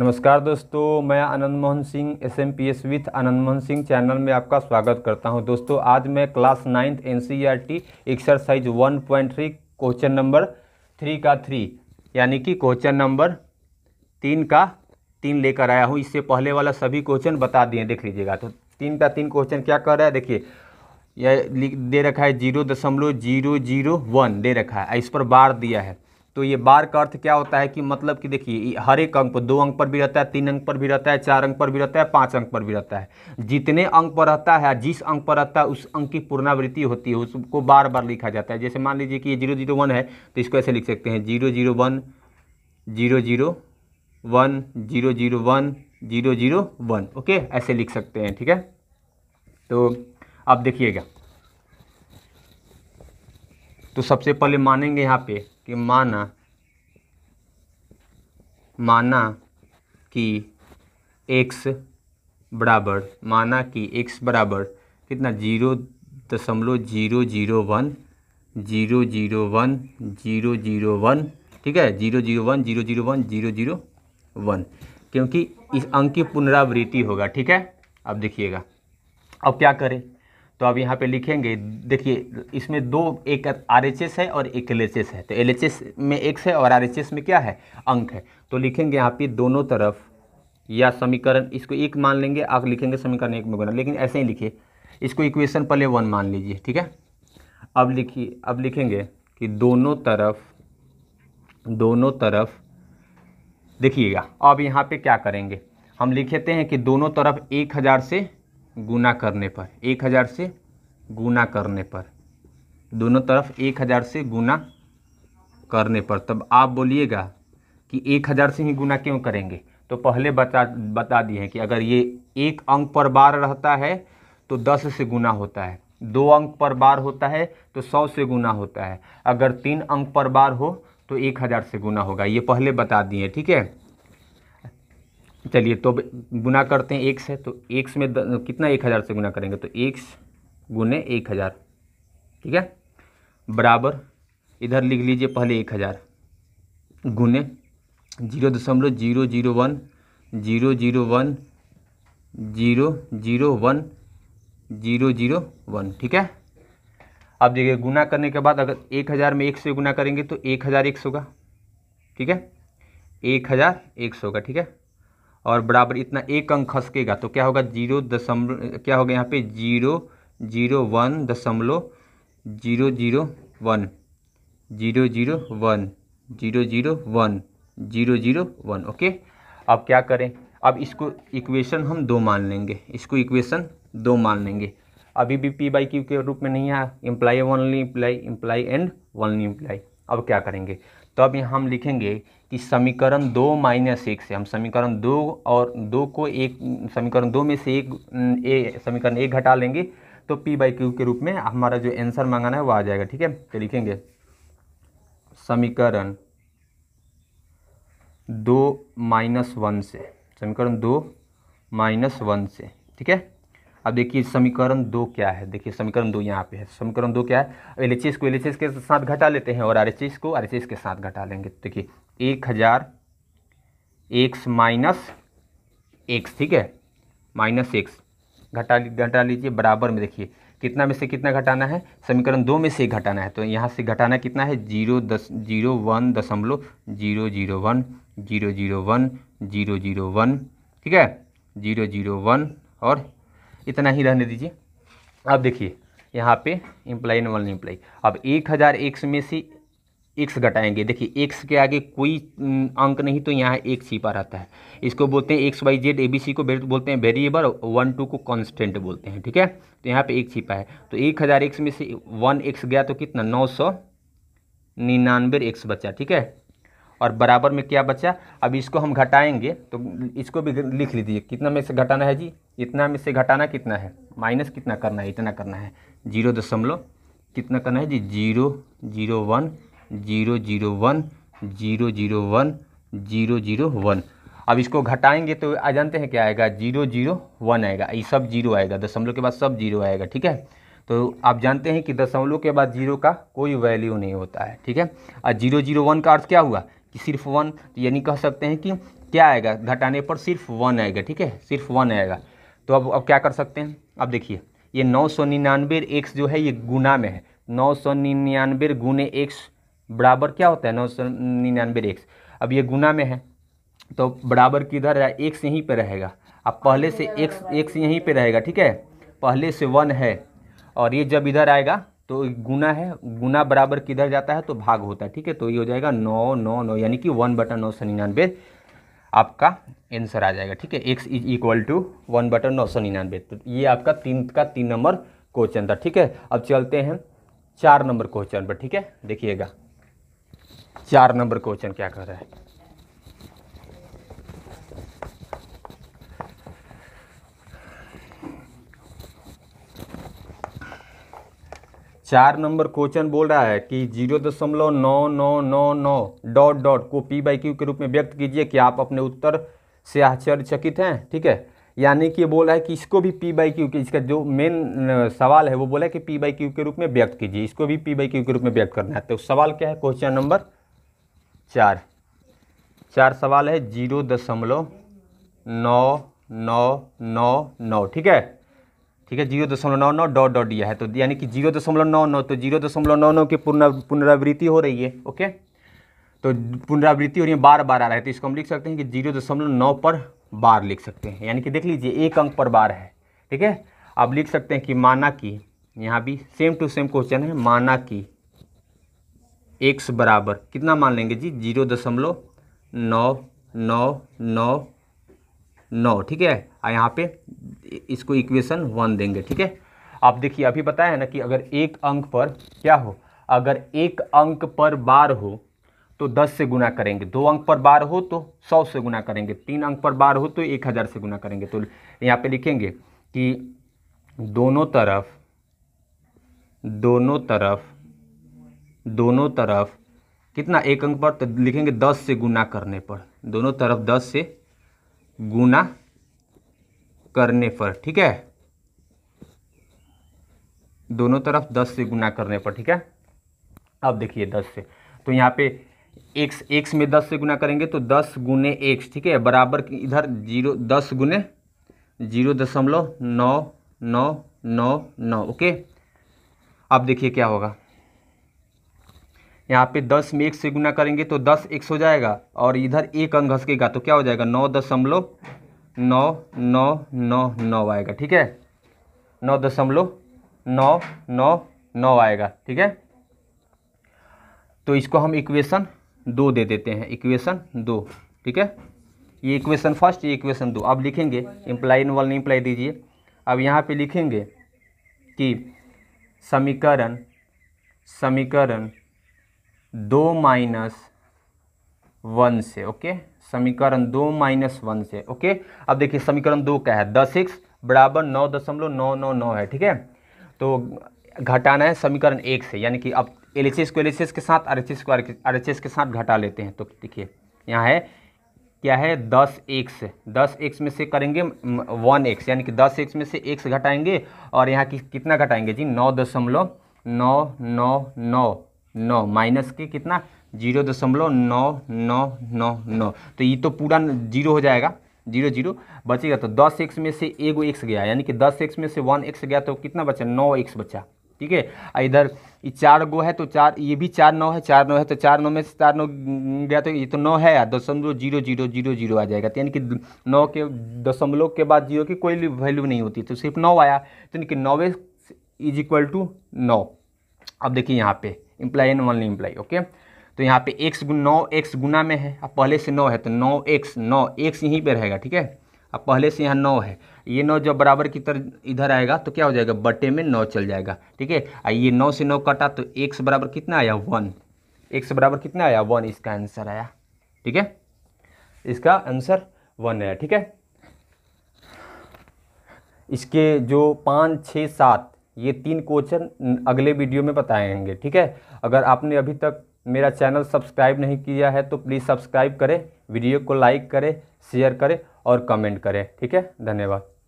नमस्कार दोस्तों मैं Anand Mohan Singh S M P S with Anand Mohan Singh channel में आपका स्वागत करता हूं दोस्तों आज मैं class ninth N C R T exercise one point three question number three का थ्री यानी कि क्वेश्चन नंबर तीन का तीन लेकर आया हूं इससे पहले वाला सभी क्वेश्चन बता दिए देख लीजिएगा तो तीन का तीन क्वेश्चन क्या कर रहा है देखिए यह दे रखा है जीरो दशमलव जीरो जीरो वन दे रखा है इस पर बार दिया है तो ये बार का अर्थ क्या होता है कि मतलब कि देखिए हर एक अंक पर दो अंक पर भी रहता है तीन अंक पर भी रहता है चार अंक पर भी रहता है पांच अंक पर भी रहता है जितने अंक पर रहता है जिस अंक पर रहता है उस अंक की पुनरावृत्ति होती है उसको बार बार लिखा जाता है जैसे मान लीजिए कि ये जीरो जीरो वन है तो इसको ऐसे लिख सकते हैं zero zero one zero zero one zero zero one zero zero one okay ऐसे लिख सकते हैं ठीक है तो आप देखिएगा तो सबसे पहले मानेंगे यहाँ पे कि माना माना कि एक्स बराबर माना कि एक्स बराबर कितना जीरो दशमलव zero zero one zero zero one zero zero one ठीक है zero zero one zero zero one zero zero one क्योंकि इस अंक की पुनरावृत्ति होगा ठीक है अब देखिएगा अब क्या करें तो अब यहाँ पे लिखेंगे देखिए इसमें दो एक आर एच एस है और एक एल एच एस है तो एल एच एस में एक्स है और आर एच एस में क्या है अंक है तो लिखेंगे यहाँ पे दोनों तरफ या समीकरण इसको एक मान लेंगे आप लिखेंगे समीकरण एक में गुना लेकिन ऐसे ही लिखिए इसको इक्वेशन पहले वन मान लीजिए ठीक है अब लिखिए अब लिखेंगे कि दोनों तरफ दोनों तरफ देखिएगा अब यहाँ पर क्या करेंगे हम लिखते हैं कि दोनों तरफ एक हज़ार से गुना करने पर एक हज़ार से गुना करने पर दोनों तरफ एक हज़ार से गुना करने पर तब आप बोलिएगा कि एक हज़ार से ही गुना क्यों करेंगे तो पहले बता बता दिए हैं कि अगर ये एक अंक पर बार रहता है तो दस से गुना होता है दो अंक पर बार होता है तो सौ से गुना होता है अगर तीन अंक पर बार हो तो एक हज़ार से गुना होगा ये पहले बता दिए ठीक है चलिए तो गुना करते हैं एक से तो एक में द, कितना एक हज़ार से गुना करेंगे तो एक गुने एक हज़ार ठीक है बराबर इधर लिख लीजिए पहले एक हज़ार गुने जीरो दशमलव zero zero one zero zero one zero zero one zero zero one ठीक है अब देखिए गुना करने के बाद अगर एक हज़ार में एक से गुना करेंगे तो एक हज़ार एक सौ का ठीक है एक हज़ार एक सौ का ठीक है और बराबर इतना एक अंक खसकेगा तो क्या होगा जीरो दशमलव क्या होगा यहाँ पे जीरो जीरो वन दशमलव zero zero one zero zero one zero zero one zero zero one okay अब क्या करें अब इसको इक्वेशन हम दो मान लेंगे इसको इक्वेशन दो मान लेंगे अभी भी पी बाई क्यू के रूप में नहीं आया imply only imply imply and only imply अब क्या करेंगे तो अब यहाँ हम लिखेंगे कि समीकरण दो माइनस एक से हम समीकरण दो और दो को एक समीकरण दो में से एक ए समीकरण एक घटा लेंगे तो पी बाई क्यू के रूप में हमारा जो आंसर मांगाना है वो आ जाएगा ठीक है तो लिखेंगे समीकरण दो माइनस वन से समीकरण दो माइनस वन से ठीक है अब देखिए समीकरण दो क्या है देखिए समीकरण दो यहाँ पे है समीकरण दो क्या है एल को एल के साथ घटा लेते हैं और आर को आर के साथ घटा लेंगे तो देखिए एक हज़ार एक्स माइनस एक्स ठीक है माइनस एक्स घटा घटा लीजिए बराबर में देखिए कितना में से कितना घटाना है समीकरण दो में से घटाना है तो यहाँ से घटाना कितना है जीरो दस जीरो वन दशमलव zero zero one zero zero one zero zero one ठीक है जीरो जीरो वन और इतना ही रहने दीजिए अब देखिए यहाँ पे इम्प्लाई नॉन इम्प्लाई अब एक हज़ार एक्स में से एक्स घटाएंगे देखिए एक्स के आगे कोई अंक नहीं तो यहाँ एक छिपा रहता है इसको बोलते हैं X Y Z A B C को बोलते हैं वेरिएबल वन टू को कांस्टेंट बोलते हैं ठीक है तो यहाँ पे एक छिपा है तो एक हज़ार एक्स में से वन एक्स गया तो कितना नौ सौ निन्यानवे एक्स बचा ठीक है और बराबर में क्या बचा अब इसको हम घटाएंगे तो इसको भी लिख लीजिए कितना में से घटाना है जी इतना में से घटाना कितना है माइनस कितना करना है इतना करना है जीरो दशमलव कितना करना है जी zero zero one zero zero one zero zero one zero zero one अब इसको घटाएंगे तो आ जानते हैं क्या आएगा जीरो जीरो वन आएगा ये सब जीरो आएगा दशमलव के बाद सब जीरो आएगा ठीक है तो आप जानते हैं कि दशमलव के बाद जीरो का कोई वैल्यू नहीं होता है ठीक है और जीरो जीरो वन का अर्थ क्या हुआ कि सिर्फ वन तो यानी कह सकते हैं कि क्या आएगा घटाने पर सिर्फ वन आएगा ठीक है सिर्फ वन आएगा तो अब अब क्या कर सकते हैं अब देखिए ये नौ सौ निन्यानवे एक्स जो है ये गुना में है नौ सौ निन्यानवे गुने एक्स बराबर क्या होता है नौ सौ निन्यानवे एक्स अब ये गुना में है तो बराबर किधर है एक्स यहीं पर रहेगा अब पहले से एक्स एक्स यहीं पर रहेगा ठीक है पहले से वन है और ये जब इधर आएगा तो गुना है गुना बराबर किधर जाता है तो भाग होता है ठीक है तो ये हो जाएगा नौ नौ नौ यानी कि वन बटन नौ सौ निन्यानवे आपका आंसर आ जाएगा ठीक है X is equal to one बटन नौ सौ निन्यानवे तो ये आपका तीन का तीन नंबर क्वेश्चन था ठीक है अब चलते हैं चार नंबर क्वेश्चन पर ठीक है देखिएगा चार नंबर क्वेश्चन क्या कर रहा है चार नंबर क्वेश्चन बोल रहा है कि जीरो दशमलव नौ नौ नौ नौ डॉट डॉट को पी बाई क्यू के रूप में व्यक्त कीजिए कि आप अपने उत्तर से आश्चर्यचकित हैं ठीक है यानी कि बोल रहा है कि इसको भी पी बाई क्यू के इसका जो मेन सवाल है वो बोला है कि पी बाई क्यू के रूप में व्यक्त कीजिए इसको भी पी बाई क्यू के रूप में व्यक्त करना है तो सवाल क्या है क्वेश्चन नंबर चार चार सवाल है जीरो दशमलव नौ नौ नौ नौ ठीक है ठीक है जीरो दशमलव नौ नौ डॉट डॉट दिया है तो यानी कि जीरो दशमलव नौ नौ तो जीरो दशमलव नौ नौ की पुनरावृत्ति हो रही है ओके तो पुनरावृत्ति हो रही है बार बार आ रहा है तो इसको हम लिख सकते हैं कि जीरो दशमलव नौ पर बार लिख सकते हैं यानी कि देख लीजिए एक अंक पर बार है ठीक है अब लिख सकते हैं कि माना कि यहाँ भी सेम टू सेम क्वेश्चन है माना कि एक्स बराबर कितना मान लेंगे जी जीरो दशमलव नौ नौ नौ नौ ठीक है और यहाँ पे इसको इक्वेशन वन देंगे ठीक है आप देखिए अभी बताया है ना कि अगर एक अंक पर क्या हो अगर एक अंक पर बार हो तो दस से गुना करेंगे दो अंक पर बार हो तो सौ से गुना करेंगे तीन अंक पर बार हो तो एक हज़ार से गुना करेंगे तो यहाँ पे लिखेंगे कि दोनों तरफ दोनों तरफ दोनों तरफ कितना एक अंक पर तो लिखेंगे दस से गुना करने पर दोनों तरफ दस से गुना करने पर ठीक है दोनों तरफ दस से गुना करने पर ठीक है अब देखिए दस से तो यहाँ पे एक्स एक्स में दस से गुना करेंगे तो दस गुने एक्स ठीक है बराबर इधर जीरो दस गुने जीरो दशमलव नौ नौ नौ नौ ओके अब देखिए क्या होगा यहाँ पे दस में एक से गुना करेंगे तो दस एक्स हो जाएगा और इधर एक अंक घसकेगा तो क्या हो जाएगा नौ दशमलव नौ नौ नौ नौ आएगा ठीक है नौ दशमलव नौ नौ नौ आएगा ठीक है तो इसको हम इक्वेशन दो दे देते हैं इक्वेशन दो ठीक है ये इक्वेशन फर्स्ट ये इक्वेशन दो अब लिखेंगे इम्प्लाई वन नहीं इम्प्लाई दीजिए अब यहाँ पे लिखेंगे कि समीकरण समीकरण दो माइनस वन से ओके समीकरण दो माइनस वन से ओके अब देखिए समीकरण दो क्या है दस एक्स बराबर नौ दशमलव नौ नौ नौ है ठीक है तो घटाना है समीकरण एक से यानी कि अब एल एच को एल के साथ आर एच को आर एच के साथ घटा लेते हैं तो देखिए यहाँ है क्या है दस एक्स दस एक्स में से करेंगे वन एक्स यानी कि दस एक्स में से एक्स घटाएंगे और यहाँ की कितना घटाएंगे जी नौ दशमलव नौ नौ नौ नौ माइनस के कितना जीरो दशमलव नौ नौ नौ नौ तो ये तो पूरा जीरो हो जाएगा जीरो जीरो बचेगा तो दस एक्स में से एक वो एक्स गया यानी कि दस एक्स में से वन एक्स गया तो कितना बचा नौ एक्स बचा ठीक है और इधर ये चार गो है तो चार ये भी चार नौ है चार नौ है तो चार नौ में से चार नौ गया तो ये तो नौ है दशमलव जीरो जीरो जीरो जीरो आ जाएगा तो यानी कि नौ के दशमलव के बाद जीरो की कोई वैल्यू नहीं होती तो सिर्फ नौ आया तो यानी कि नौ इज इक्वल टू नौ अब देखिए यहाँ पे imply N one imply okay तो यहाँ पे एक्स गुन नौ एक्स गुना में है अब पहले से नौ है तो नौ एक्स नौ एक्स यहीं पर रहेगा ठीक है अब पहले से यहाँ नौ है ये नौ जब बराबर की तरह इधर आएगा तो क्या हो जाएगा बटे में नौ चल जाएगा ठीक है और ये नौ से नौ कटा तो एक्स बराबर कितना आया वन एक्स बराबर कितना आया वन इसका आंसर आया ठीक है इसका आंसर वन आया ठीक है इसके जो पाँच छः सात ये तीन क्वेश्चन अगले वीडियो में बताएंगे ठीक है अगर आपने अभी तक मेरा चैनल सब्सक्राइब नहीं किया है तो प्लीज़ सब्सक्राइब करें वीडियो को लाइक करें शेयर करें और कमेंट करें ठीक है धन्यवाद